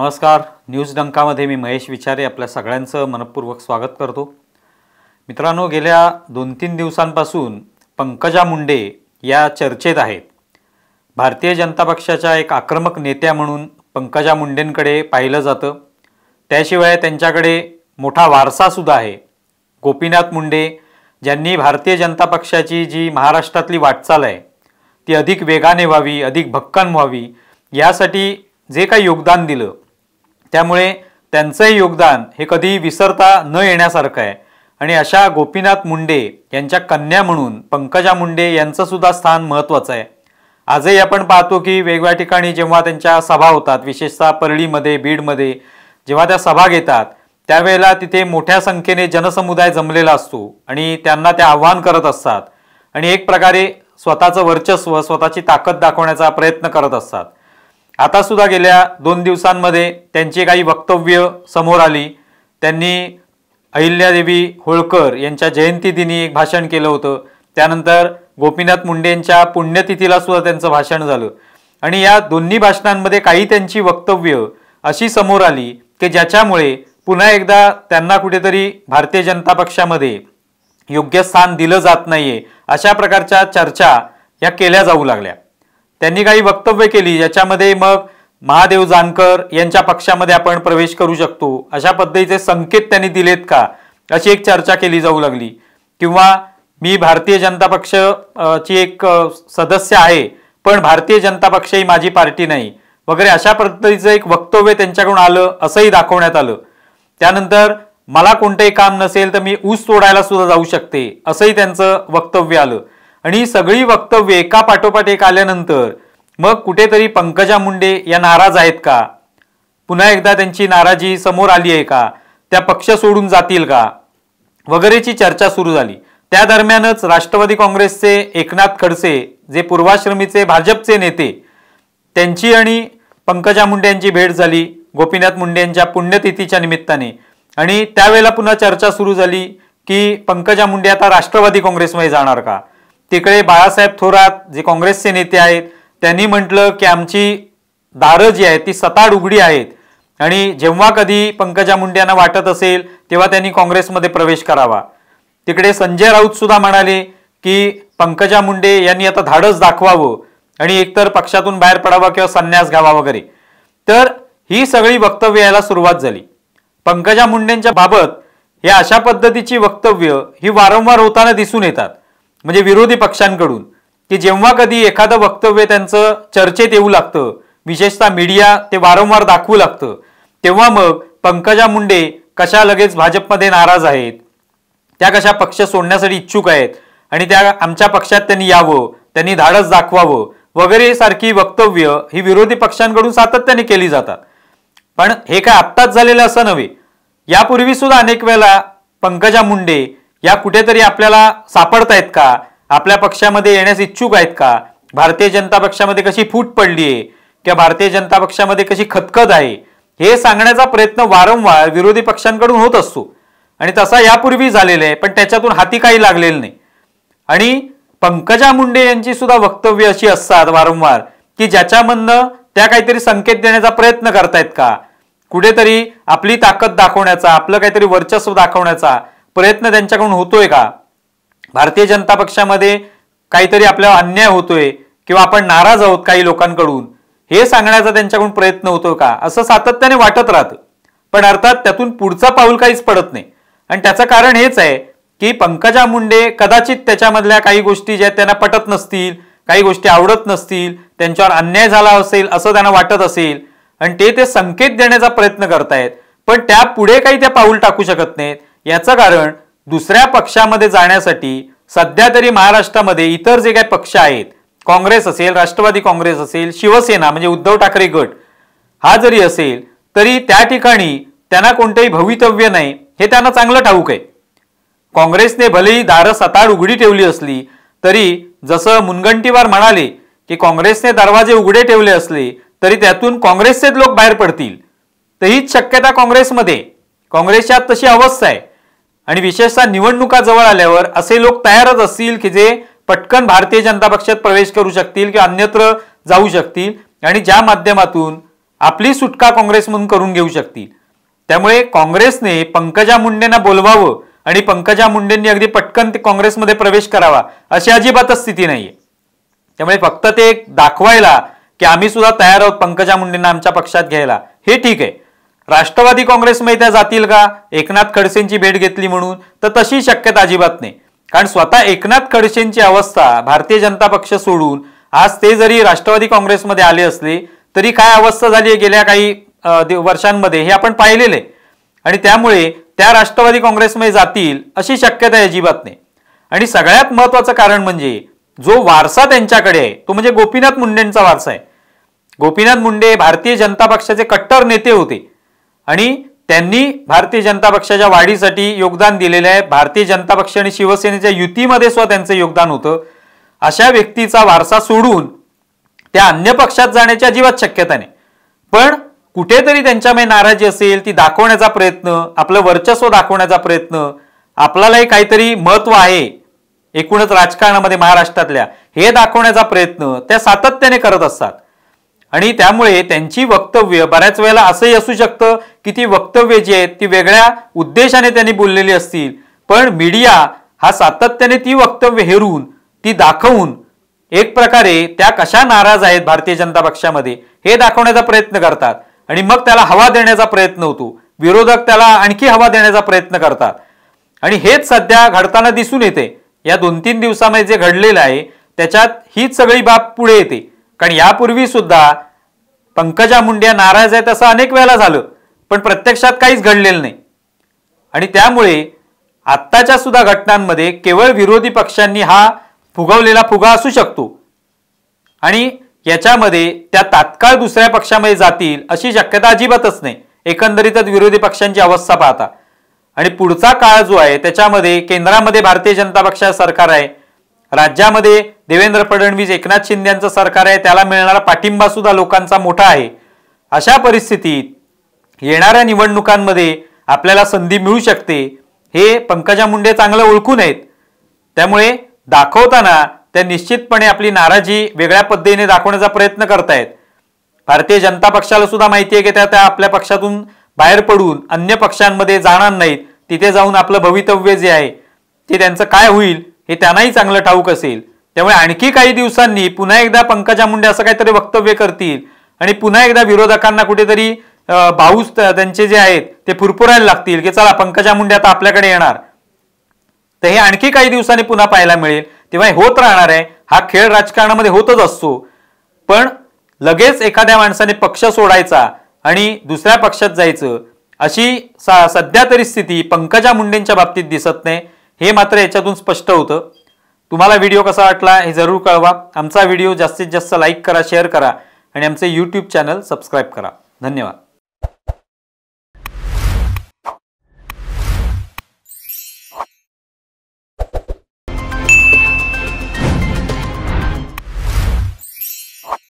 नमस्कार न्यूज डंकामध्ये मी महेश विचारे आपल्या सगळ्यांचं मनपूर्वक स्वागत करतो मित्रांनो गेल्या दोन तीन दिवसांपासून पंकजा मुंडे या चर्चेत आहेत भारतीय जनता पक्षाच्या एक आक्रमक नेत्या म्हणून पंकजा मुंडेंकडे पाहिलं जातं त्याशिवाय त्यांच्याकडे मोठा वारसासुद्धा आहे गोपीनाथ मुंडे ज्यांनी भारतीय जनता पक्षाची जी महाराष्ट्रातली वाटचाल आहे ती अधिक वेगाने व्हावी अधिक भक्कन व्हावी यासाठी जे काही योगदान दिलं त्यामुळे त्यांचंही योगदान हे कधीही विसरता न येण्यासारखं आहे आणि अशा गोपीनाथ मुंडे यांच्या कन्या म्हणून पंकजा मुंडे यांचंसुद्धा स्थान महत्त्वाचं आहे आजही आपण पाहतो की वेगवेगळ्या ठिकाणी जेव्हा त्यांच्या सभा होतात विशेषतः परळीमध्ये बीडमध्ये जेव्हा त्या सभा घेतात त्यावेळेला तिथे मोठ्या संख्येने जनसमुदाय जमलेला असतो आणि त्यांना त्या आव्हान करत असतात आणि एक प्रकारे स्वतःचं वर्चस्व स्वतःची ताकद दाखवण्याचा प्रयत्न करत असतात आता सुद्धा गेल्या दोन दिवसांमध्ये त्यांची काही वक्तव्य समोर आली त्यांनी अहिल्यादेवी होळकर यांच्या जयंतीदिनी एक भाषण केलं होतं त्यानंतर गोपीनाथ मुंडे यांच्या पुण्यतिथीला सुद्धा त्यांचं भाषण झालं आणि या दोन्ही भाषणांमध्ये काही त्यांची वक्तव्य अशी समोर आली की ज्याच्यामुळे पुन्हा एकदा त्यांना कुठेतरी भारतीय जनता पक्षामध्ये योग्य स्थान दिलं जात आहे अशा प्रकारच्या चर्चा या केल्या जाऊ लागल्या त्यांनी काही वक्तव्य केली ज्याच्यामध्ये मग महादेव जानकर यांच्या पक्षामध्ये आपण प्रवेश करू शकतो अशा पद्धतीचे संकेत त्यांनी दिलेत का अशी एक चर्चा केली जाऊ लागली किंवा मी भारतीय जनता पक्ष ची एक सदस्य आहे पण भारतीय जनता पक्ष ही माझी पार्टी नाही वगैरे अशा पद्धतीचं एक वक्तव्य त्यांच्याकडून आलं असंही दाखवण्यात आलं त्यानंतर मला कोणतंही काम नसेल तर मी ऊस तोडायला सुद्धा जाऊ शकते असंही त्यांचं वक्तव्य आलं आणि ही सगळी वक्तव्य एका पाठोपाठ एक आल्यानंतर मग कुठेतरी पंकजा मुंडे या नाराज आहेत का पुन्हा एकदा त्यांची नाराजी समोर आली आहे का त्या पक्ष सोडून जातील का वगैरेची चर्चा सुरू झाली त्या दरम्यानच राष्ट्रवादी काँग्रेसचे एकनाथ खडसे जे पूर्वाश्रमीचे भाजपचे नेते त्यांची आणि पंकजा मुंडे यांची भेट झाली गोपीनाथ मुंडे यांच्या पुण्यतिथीच्या निमित्ताने आणि त्यावेळेला पुन्हा चर्चा सुरू झाली की पंकजा मुंडे आता राष्ट्रवादी काँग्रेसमध्ये जाणार का तिकडे बाळासाहेब थोरात जे काँग्रेसचे नेते आहेत त्यांनी म्हटलं की आमची दारं जी आहेत ती सताड उघडी आहेत आणि जेव्हा कधी पंकजा मुंडे यांना वाटत असेल तेव्हा त्यांनी काँग्रेसमध्ये प्रवेश करावा तिकडे संजय राऊत सुद्धा म्हणाले की पंकजा मुंडे यांनी आता धाडस दाखवावं आणि एकतर पक्षातून बाहेर पडावा किंवा संन्यास घ्यावा वगैरे तर ही सगळी वक्तव्य यायला सुरुवात झाली पंकजा मुंडेंच्या बाबत हे अशा पद्धतीची वक्तव्य ही वारंवार होताना दिसून येतात म्हणजे विरोधी पक्षांकडून की जेव्हा कधी एखादं वक्तव्य त्यांचं चर्चेत येऊ लागतं विशेषतः मीडिया ते वारंवार दाखवू लागतं तेव्हा मग पंकजा मुंडे कशा लगेच भाजपमध्ये नाराज आहेत त्या कशा पक्ष सोडण्यासाठी इच्छुक आहेत आणि त्या आमच्या पक्षात त्यांनी यावं त्यांनी धाडस दाखवावं वगैरे सारखी वक्तव्य ही विरोधी पक्षांकडून सातत्याने केली जातात पण हे काय आत्ताच झालेलं असं नव्हे यापूर्वी सुद्धा अनेक वेळा पंकजा मुंडे या कुठेतरी आपल्याला सापडतायत का आपल्या पक्षामध्ये येण्यास इच्छुक आहेत का भारतीय जनता पक्षामध्ये कशी फूट पडली आहे किंवा भारतीय जनता पक्षामध्ये कशी खतखत आहे हे सांगण्याचा प्रयत्न वारंवार विरोधी पक्षांकडून होत असतो आणि तसा यापूर्वी झालेला आहे पण त्याच्यातून हाती काही लागलेलं नाही आणि पंकजा मुंडे यांची सुद्धा वक्तव्य अशी असतात वारंवार की ज्याच्यामधनं त्या काहीतरी संकेत देण्याचा प्रयत्न करतायत का कुठेतरी आपली ताकद दाखवण्याचा आपलं काहीतरी वर्चस्व दाखवण्याचा प्रयत्न त्यांच्याकडून होतोय का भारतीय जनता पक्षामध्ये काहीतरी आपल्याला अन्याय होतोय किंवा आपण नाराज आहोत काही लोकांकडून हे सांगण्याचा त्यांच्याकडून प्रयत्न होतो का असं सातत्याने वाटत राहतं पण अर्थात त्यातून पुढचं पाऊल काहीच पडत नाही आणि त्याचं कारण हेच आहे की पंकजा मुंडे कदाचित त्याच्यामधल्या काही गोष्टी ज्या त्यांना पटत नसतील काही गोष्टी आवडत नसतील त्यांच्यावर अन्याय झाला असेल असं त्यांना वाटत असेल आणि ते ते संकेत देण्याचा प्रयत्न करतायत पण त्या पुढे काही त्या पाऊल टाकू शकत नाहीत याचं कारण दुसऱ्या पक्षामध्ये जाण्यासाठी सध्या तरी महाराष्ट्रामध्ये इतर जे काही पक्ष आहेत काँग्रेस असेल राष्ट्रवादी काँग्रेस असेल शिवसेना म्हणजे उद्धव ठाकरे गट हा जरी असेल तरी त्या ठिकाणी त्यांना कोणतंही भवितव्य नाही हे त्यांना चांगलं ठाऊक आहे काँग्रेसने भलेही दारं सताड उघडी ठेवली असली तरी जसं मुनगंटीवार म्हणाले की काँग्रेसने दरवाजे उघडे ठेवले असले तरी त्यातून काँग्रेसचेच लोक बाहेर पडतील तर हीच शक्यता काँग्रेसमध्ये काँग्रेसच्या तशी अवस्था आहे आणि विशेषतः निवडणुका जवळ आल्यावर असे लोक तयारच असतील की जे पटकन भारतीय जनता पक्षात प्रवेश करू शकतील किंवा अन्यत्र जाऊ शकतील आणि ज्या माध्यमातून आपली सुटका काँग्रेसमधून करून घेऊ शकतील त्यामुळे काँग्रेसने पंकजा मुंडेंना बोलवावं आणि पंकजा मुंडेंनी अगदी पटकन ते काँग्रेसमध्ये प्रवेश करावा अशी अजिबातच स्थिती नाहीये त्यामुळे फक्त ते दाखवायला की आम्ही सुद्धा तयार आहोत पंकजा मुंडेंना आमच्या पक्षात घ्यायला हे ठीक आहे राष्ट्रवादी काँग्रेसमध्ये त्या जातील का एकनाथ खडसेंची भेट घेतली म्हणून तर तशी शक्यता अजिबात नाही कारण स्वतः एकनाथ खडसेंची अवस्था भारतीय जनता पक्ष सोडून आज ते जरी राष्ट्रवादी काँग्रेसमध्ये आले असले तरी काय अवस्था झाली आहे गेल्या काही वर्षांमध्ये हे आपण पाहिलेलं आहे आणि त्यामुळे त्या राष्ट्रवादी काँग्रेसमध्ये जातील अशी शक्यता अजिबात नाही आणि सगळ्यात महत्त्वाचं कारण म्हणजे जो वारसा त्यांच्याकडे आहे तो म्हणजे गोपीनाथ मुंडेंचा वारसा आहे गोपीनाथ मुंडे भारतीय जनता पक्षाचे कट्टर नेते होते आणि त्यांनी भारतीय जनता पक्षाच्या वाढीसाठी योगदान दिलेलं आहे भारतीय जनता पक्ष आणि शिवसेनेच्या युतीमध्ये सुद्धा त्यांचं योगदान होतं अशा व्यक्तीचा वारसा सोडून त्या अन्य पक्षात जाण्याची अजिबात शक्यता नाही पण कुठेतरी त्यांच्यामध्ये नाराजी असेल ती दाखवण्याचा प्रयत्न आपलं वर्चस्व दाखवण्याचा प्रयत्न आपल्यालाही काहीतरी महत्व आहे एकूणच राजकारणामध्ये महाराष्ट्रातल्या हे दाखवण्याचा प्रयत्न त्या सातत्याने करत असतात आणि त्यामुळे त्यांची वक्तव्य बऱ्याच वेळेला असंही असू शकतं की ती वक्तव्य जी आहेत ती वेगळ्या उद्देशाने त्यांनी बोललेली असतील पण मीडिया हा सातत्याने ती वक्तव्य हेरून ती दाखवून एक प्रकारे त्या कशा नाराज आहेत भारतीय जनता पक्षामध्ये हे दाखवण्याचा प्रयत्न करतात आणि मग त्याला हवा देण्याचा प्रयत्न होतो विरोधक त्याला आणखी हवा देण्याचा प्रयत्न करतात आणि हेच सध्या घडताना दिसून येते या दोन तीन दिवसामध्ये जे घडलेलं आहे त्याच्यात हीच सगळी बाब पुढे येते कारण यापूर्वी सुद्धा पंकजा मुंड्या नाराज आहेत असं अनेक वेळेला झालं पण प्रत्यक्षात काहीच घडलेलं नाही आणि त्यामुळे आत्ताच्या सुद्धा घटनांमध्ये केवळ विरोधी पक्षांनी हा फुगवलेला फुगा असू शकतो आणि याच्यामध्ये त्या तात्काळ दुसऱ्या पक्षामध्ये जातील अशी शक्यता अजिबातच नाही एकंदरीतच विरोधी पक्षांची अवस्था पाहता आणि पुढचा काळ जो आहे त्याच्यामध्ये केंद्रामध्ये भारतीय जनता पक्षाचं सरकार आहे राज्यामध्ये देवेंद्र फडणवीस एकनाथ शिंदे यांचं सरकार आहे त्याला मिळणारा पाठिंबा सुद्धा लोकांचा मोठा आहे अशा परिस्थितीत येणाऱ्या निवडणुकांमध्ये आपल्याला संधी मिळू शकते हे पंकजा मुंडे चांगलं ओळखून आहेत त्यामुळे दाखवताना त्या निश्चितपणे आपली नाराजी वेगळ्या पद्धतीने दाखवण्याचा प्रयत्न करतायत भारतीय जनता पक्षाला सुद्धा माहिती आहे की त्या त्या आपल्या पक्षातून बाहेर पडून अन्य पक्षांमध्ये जाणार नाहीत तिथे जाऊन आपलं भवितव्य जे आहे ते त्यांचं काय होईल हे त्यांनाही चांगलं ठाऊक असेल त्यामुळे आणखी काही दिवसांनी पुन्हा एकदा पंकजा मुंडे असं काहीतरी वक्तव्य करतील आणि पुन्हा एकदा विरोधकांना कुठेतरी भाऊस त्यांचे जे आहेत ते फुरफुरायला लागतील की चला पंकजा मुंडे आता आपल्याकडे येणार तर हे आणखी काही दिवसांनी पुन्हा पाहायला मिळेल तेव्हा होत राहणार आहे हा खेळ राजकारणामध्ये होतच असतो पण लगेच एखाद्या माणसाने पक्ष सोडायचा आणि दुसऱ्या पक्षात जायचं अशी सध्या तरी स्थिती पंकजा मुंडेंच्या बाबतीत दिसत नाही हे मात्र याच्यातून स्पष्ट होतं तुम्हाला व्हिडिओ कसा वाटला हे जरूर कळवा आमचा व्हिडिओ जास्तीत जास्त लाईक करा शेअर करा आणि आमचे यूट्यूब चॅनल सबस्क्राईब करा धन्यवाद